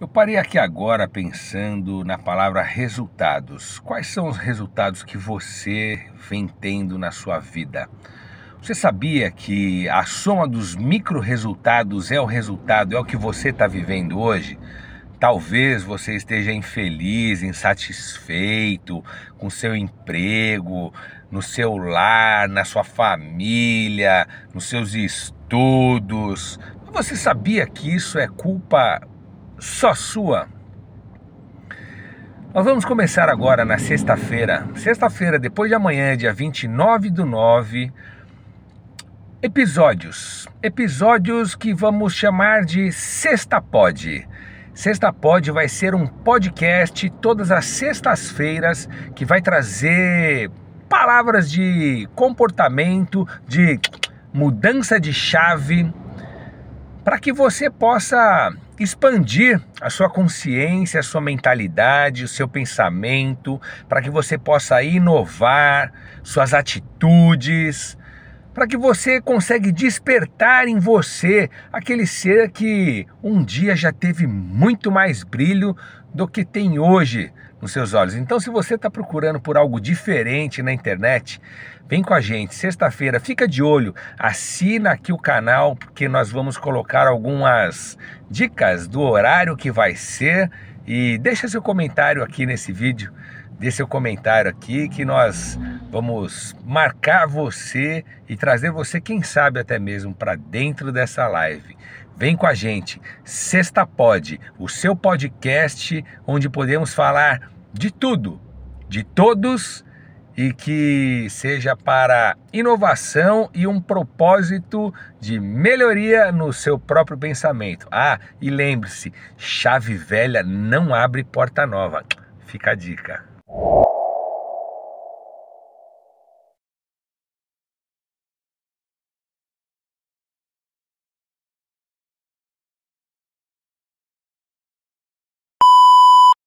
Eu parei aqui agora pensando na palavra resultados. Quais são os resultados que você vem tendo na sua vida? Você sabia que a soma dos micro resultados é o resultado, é o que você está vivendo hoje? Talvez você esteja infeliz, insatisfeito com seu emprego, no seu lar, na sua família, nos seus estudos. Você sabia que isso é culpa só sua. Nós vamos começar agora na sexta-feira. Sexta-feira, depois de amanhã, dia 29 do 9. Episódios. Episódios que vamos chamar de Sexta Pod. Sexta Pod vai ser um podcast todas as sextas-feiras que vai trazer palavras de comportamento, de mudança de chave, para que você possa expandir a sua consciência, a sua mentalidade, o seu pensamento, para que você possa inovar suas atitudes, para que você consegue despertar em você aquele ser que um dia já teve muito mais brilho do que tem hoje nos seus olhos. Então, se você está procurando por algo diferente na internet, vem com a gente. Sexta-feira, fica de olho, assina aqui o canal, porque nós vamos colocar algumas dicas do horário que vai ser e deixa seu comentário aqui nesse vídeo. deixa seu comentário aqui que nós Vamos marcar você e trazer você, quem sabe até mesmo, para dentro dessa live. Vem com a gente, Sexta Pod, o seu podcast onde podemos falar de tudo, de todos e que seja para inovação e um propósito de melhoria no seu próprio pensamento. Ah, e lembre-se, chave velha não abre porta nova. Fica a dica.